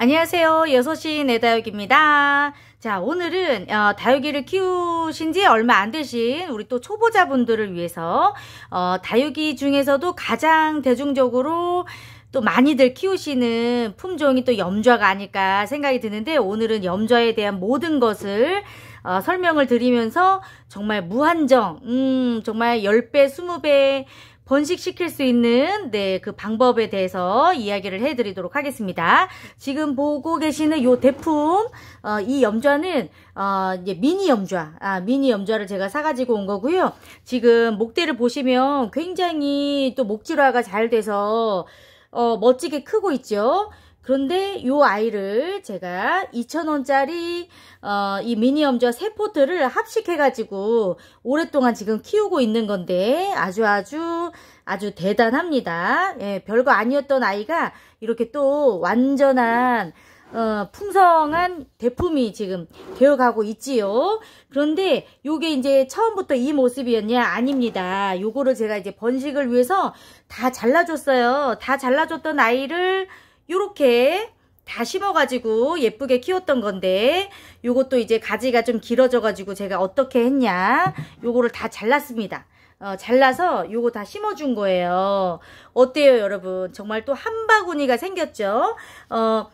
안녕하세요. 6시 내 다육입니다. 자, 오늘은 어, 다육이를 키우신 지 얼마 안 되신 우리 또 초보자분들을 위해서 어, 다육이 중에서도 가장 대중적으로 또 많이들 키우시는 품종이 또 염좌가 아닐까 생각이 드는데 오늘은 염좌에 대한 모든 것을 어, 설명을 드리면서 정말 무한정, 음, 정말 10배, 20배 번식시킬 수 있는 네그 방법에 대해서 이야기를 해드리도록 하겠습니다. 지금 보고 계시는 요 대품 어, 이 염좌는 어, 이제 미니 염좌, 아, 미니 염좌를 제가 사가지고 온 거고요. 지금 목대를 보시면 굉장히 또 목질화가 잘 돼서 어, 멋지게 크고 있죠. 그런데 이 아이를 제가 2,000원짜리 어, 이 미니엄저 세 포트를 합식해가지고 오랫동안 지금 키우고 있는 건데 아주 아주 아주 대단합니다. 예, 별거 아니었던 아이가 이렇게 또 완전한 어, 풍성한 대품이 지금 되어가고 있지요. 그런데 요게 이제 처음부터 이 모습이었냐? 아닙니다. 요거를 제가 이제 번식을 위해서 다 잘라줬어요. 다 잘라줬던 아이를 이렇게 다 심어가지고 예쁘게 키웠던 건데 요것도 이제 가지가 좀 길어져가지고 제가 어떻게 했냐 요거를 다 잘랐습니다. 어, 잘라서 요거 다 심어준 거예요. 어때요 여러분? 정말 또 한 바구니가 생겼죠? 어,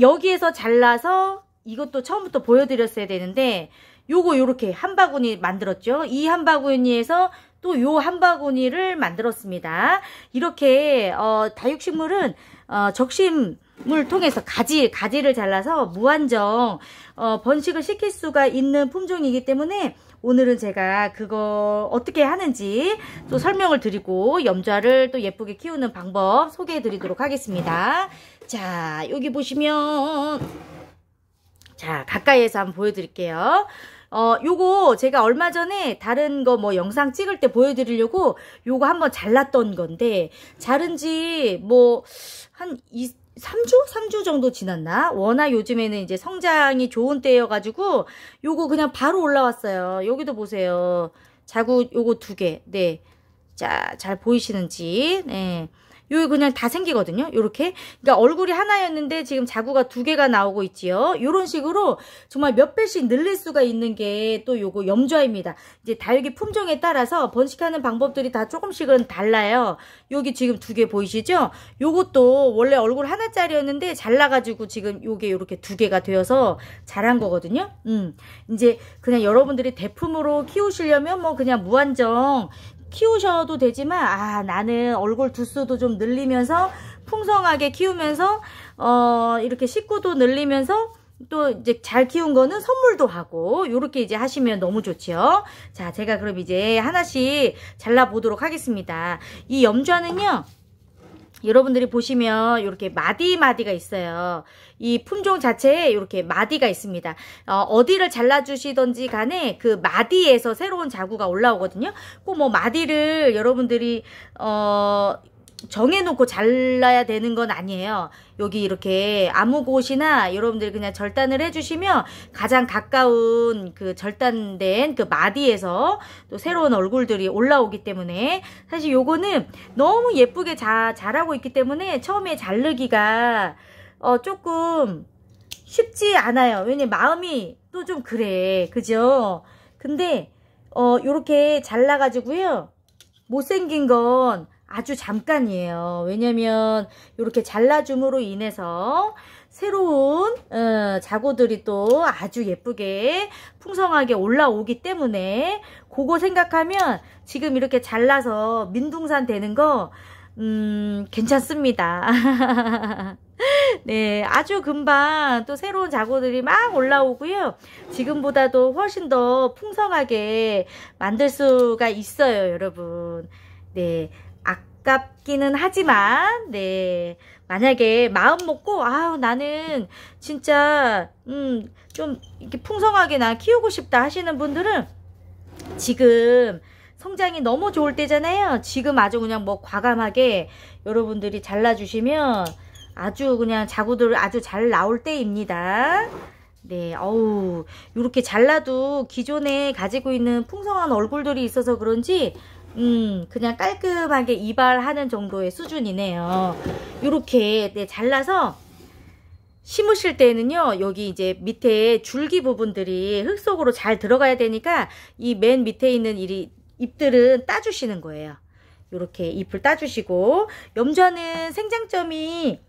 여기에서 잘라서 이것도 처음부터 보여드렸어야 되는데 요거 요렇게 한 바구니 만들었죠? 이 한 바구니에서 또 요 한 바구니를 만들었습니다. 이렇게 어, 다육식물은 어, 적심을 통해서 가지, 가지를 잘라서 무한정 어, 번식을 시킬 수가 있는 품종이기 때문에 오늘은 제가 그거 어떻게 하는지 또 설명을 드리고 염좌를 또 예쁘게 키우는 방법 소개해 드리도록 하겠습니다. 자, 여기 보시면 자, 가까이에서 한번 보여드릴게요. 어, 요거 제가 얼마 전에 다른 거 뭐 영상 찍을 때 보여드리려고 요거 한번 잘랐던 건데 자른 지 뭐한 3주? 3주 정도 지났나? 워낙 요즘에는 이제 성장이 좋은 때여가지고 요거 그냥 바로 올라왔어요. 여기도 보세요. 자구 요거 두 개. 네. 자, 잘 보이시는지. 네. 요 그냥 다 생기거든요. 요렇게. 그러니까 얼굴이 하나였는데 지금 자구가 두 개가 나오고 있지요. 요런 식으로 정말 몇 배씩 늘릴 수가 있는 게 또 요거 염좌입니다. 이제 다육이 품종에 따라서 번식하는 방법들이 다 조금씩은 달라요. 여기 지금 두 개 보이시죠? 요것도 원래 얼굴 하나짜리였는데 잘라가지고 지금 요게 요렇게 두 개가 되어서 자란 거거든요. 음. 이제 그냥 여러분들이 대품으로 키우시려면 뭐 그냥 무한정 키우셔도 되지만 아 나는 얼굴 두수도 좀 늘리면서 풍성하게 키우면서 어 이렇게 식구도 늘리면서 또 이제 잘 키운 거는 선물도 하고 요렇게 이제 하시면 너무 좋지요 자 제가 그럼 이제 하나씩 잘라 보도록 하겠습니다 이 염좌는요 여러분들이 보시면 이렇게 마디마디가 있어요. 이 품종 자체에 이렇게 마디가 있습니다. 어, 디를 잘라주시던지 간에 그 마디에서 새로운 자구가 올라오거든요. 꼭 뭐 마디를 여러분들이 어... 정해놓고 잘라야 되는 건 아니에요. 여기 이렇게 아무 곳이나 여러분들 그냥 절단을 해주시면 가장 가까운 그 절단된 그 마디에서 또 새로운 얼굴들이 올라오기 때문에 사실 요거는 너무 예쁘게 자, 자라고 있기 때문에 처음에 자르기가 어, 조금 쉽지 않아요. 왜냐면 마음이 또 좀 그래. 그죠? 근데 어, 요렇게 잘라가지고요. 못생긴 건 아주 잠깐이에요. 왜냐면 이렇게 잘라줌으로 인해서 새로운 어, 자고들이 또 아주 예쁘게 풍성하게 올라오기 때문에 그거 생각하면 지금 이렇게 잘라서 민둥산 되는 거 음, 괜찮습니다. 네, 아주 금방 또 새로운 자고들이 막 올라오고요. 지금보다도 훨씬 더 풍성하게 만들 수가 있어요, 여러분. 네, 아깝기는 하지만 네 만약에 마음 먹고 아우 나는 진짜 음 좀 이렇게 풍성하게 나 키우고 싶다 하시는 분들은 지금 성장이 너무 좋을 때잖아요 지금 아주 그냥 뭐 과감하게 여러분들이 잘라주시면 아주 그냥 자구들 아주 잘 나올 때입니다 네, 어우, 이렇게 잘라도 기존에 가지고 있는 풍성한 얼굴들이 있어서 그런지 음, 그냥 깔끔하게 이발하는 정도의 수준이네요. 이렇게 네, 잘라서 심으실 때는요 여기 이제 밑에 줄기 부분들이 흙 속으로 잘 들어가야 되니까 이 맨 밑에 있는 이 잎들은 따주시는 거예요 이렇게 잎을 따주시고 염좌는 생장점이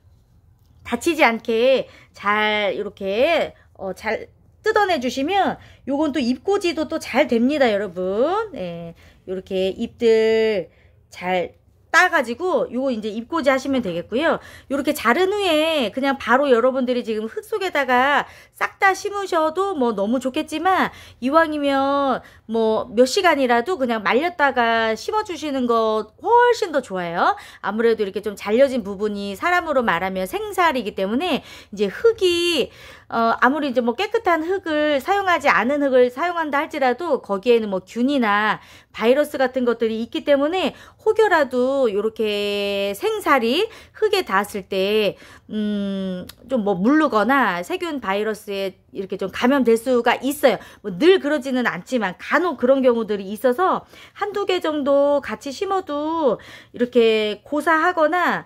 다치지 않게 잘 이렇게 어잘 뜯어내 주시면 요건 또 잎꽂이도 또 잘 됩니다 여러분 예, 이렇게 잎들 잘 따가지고 요거 이제 입고지 하시면 되겠고요. 요렇게 자른 후에 그냥 바로 여러분들이 지금 흙 속에다가 싹 다 심으셔도 뭐 너무 좋겠지만 이왕이면 뭐 몇 시간이라도 그냥 말렸다가 심어주시는 거 훨씬 더 좋아요. 아무래도 이렇게 좀 잘려진 부분이 사람으로 말하면 생살이기 때문에 이제 흙이 어, 아무리 이제 뭐 깨끗한 흙을 사용하지 않은 흙을 사용한다 할지라도 거기에는 뭐 균이나 바이러스 같은 것들이 있기 때문에 혹여라도 또 이렇게 생살이 흙에 닿았을 때음좀뭐 물르거나 세균 바이러스에 이렇게 좀 감염될 수가 있어요. 뭐늘 그러지는 않지만 간혹 그런 경우들이 있어서 한두 개 정도 같이 심어도 이렇게 고사하거나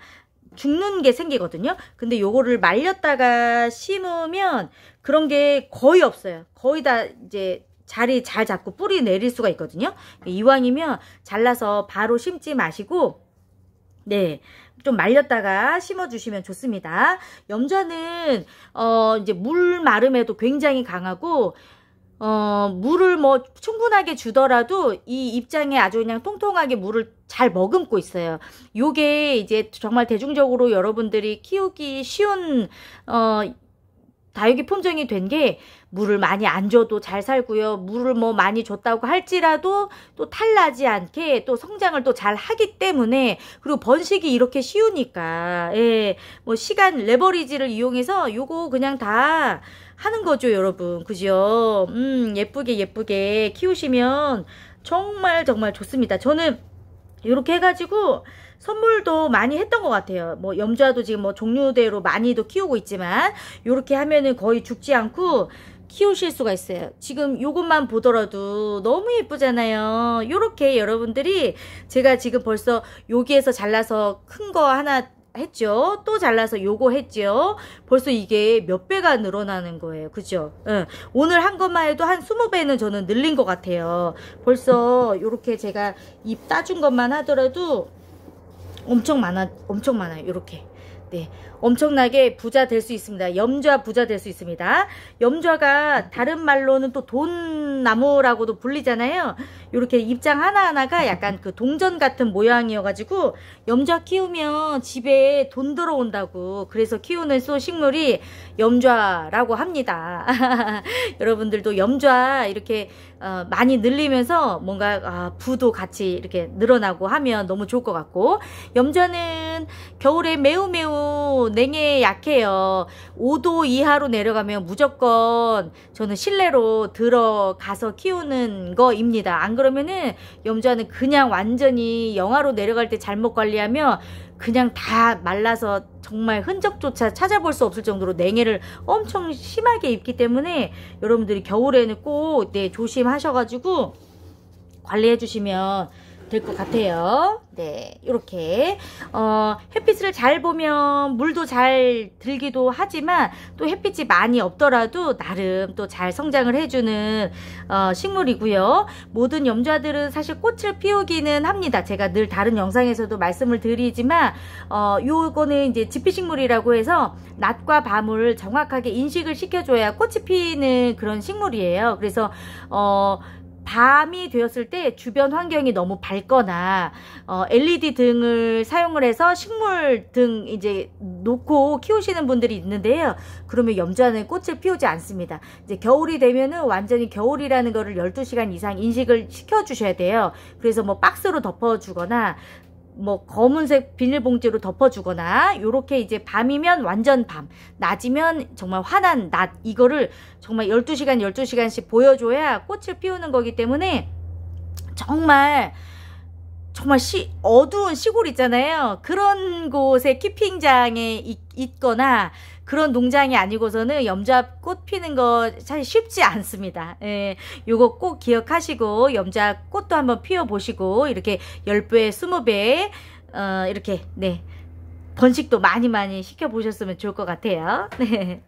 죽는 게 생기거든요. 근데 요거를 말렸다가 심으면 그런 게 거의 없어요. 거의 다 이제 자리 잘 잡고 뿌리 내릴 수가 있거든요. 이왕이면 잘라서 바로 심지 마시고 네. 좀 말렸다가 심어주시면 좋습니다. 염자는 어 이제 물 마름에도 굉장히 강하고 어, 물을 뭐 충분하게 주더라도 이 입장에 아주 그냥 통통하게 물을 잘 머금고 있어요. 요게 이제 정말 대중적으로 여러분들이 키우기 쉬운, 어, 다육이 품종이 된게 물을 많이 안 줘도 잘 살고요. 물을 뭐 많이 줬다고 할지라도 또 탈나지 않게 또 성장을 또 잘 하기 때문에 그리고 번식이 이렇게 쉬우니까 예. 뭐 시간 레버리지를 이용해서 요거 그냥 다 하는 거죠, 여러분. 그죠? 음, 예쁘게 예쁘게 키우시면 정말 정말 좋습니다. 저는 이렇게 해가지고 선물도 많이 했던 것 같아요. 뭐 염좌도 지금 뭐 종류대로 많이도 키우고 있지만 이렇게 하면은 거의 죽지 않고 키우실 수가 있어요. 지금 요것만 보더라도 너무 예쁘잖아요. 요렇게 여러분들이 제가 지금 벌써 여기에서 잘라서 큰 거 하나 했죠. 또 잘라서 요거 했죠. 벌써 이게 몇 배가 늘어나는 거예요. 그죠? 응. 예. 오늘 한 것만 해도 한 20배는 저는 늘린 것 같아요. 벌써 요렇게 제가 입 따준 것만 하더라도 엄청 많아, 엄청 많아요. 요렇게. 네, 엄청나게 부자 될 수 있습니다. 염좌 부자 될 수 있습니다. 염좌가 다른 말로는 또 돈나무라고도 불리잖아요. 이렇게 입장 하나하나가 약간 그 동전 같은 모양이어가지고 염좌 키우면 집에 돈 들어온다고 그래서 키우는 소 식물이 염좌라고 합니다. 여러분들도 염좌 이렇게 어, 많이 늘리면서 뭔가 아, 부도 같이 이렇게 늘어나고 하면 너무 좋을 것 같고 염좌는 겨울에 매우 매우 냉해 약해요. 5도 이하로 내려가면 무조건 저는 실내로 들어가서 키우는 거입니다. 안 그러면은 염좌는 그냥 완전히 영화로 내려갈 때 잘못 관리하면 그냥 다 말라서 정말 흔적조차 찾아볼 수 없을 정도로 냉해를 엄청 심하게 입기 때문에 여러분들이 겨울에는 꼭 네, 조심하셔가지고 관리해 주시면 될것 같아요. 네, 이렇게 어, 햇빛을 잘 보면 물도 잘 들기도 하지만 또 햇빛이 많이 없더라도 나름 또 잘 성장을 해주는 어, 식물이고요. 모든 염좌들은 사실 꽃을 피우기는 합니다. 제가 늘 다른 영상에서도 말씀을 드리지만 어, 요거는 이제 지피식물이라고 해서 낮과 밤을 정확하게 인식을 시켜줘야 꽃이 피는 그런 식물이에요. 그래서 어, 밤이 되었을 때 주변 환경이 너무 밝거나 어, LED 등을 사용을 해서 식물 등 이제 놓고 키우시는 분들이 있는데요. 그러면 염좌는 꽃을 피우지 않습니다. 이제 겨울이 되면은 완전히 겨울이라는 거를 12시간 이상 인식을 시켜주셔야 돼요. 그래서 뭐 박스로 덮어주거나 뭐 검은색 비닐봉지로 덮어주거나 요렇게 이제 밤이면 완전 밤 낮이면 정말 환한 낮 이거를 정말 12시간 12시간씩 보여줘야 꽃을 피우는 거기 때문에 정말 정말 시, 어두운 시골 있잖아요. 그런 곳에 키핑장에 있, 있거나 그런 농장이 아니고서는 염좌꽃 피는 거 사실 쉽지 않습니다. 예, 요거 꼭 기억하시고 염좌꽃도 한번 피워보시고 이렇게 10배, 20배 어, 이렇게 네 번식도 많이 많이 시켜보셨으면 좋을 것 같아요. 네.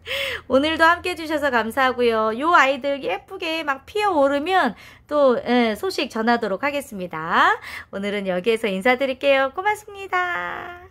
오늘도 함께 해주셔서 감사하고요. 요 아이들 예쁘게 막 피어오르면 또 예, 소식 전하도록 하겠습니다. 오늘은 여기에서 인사드릴게요. 고맙습니다.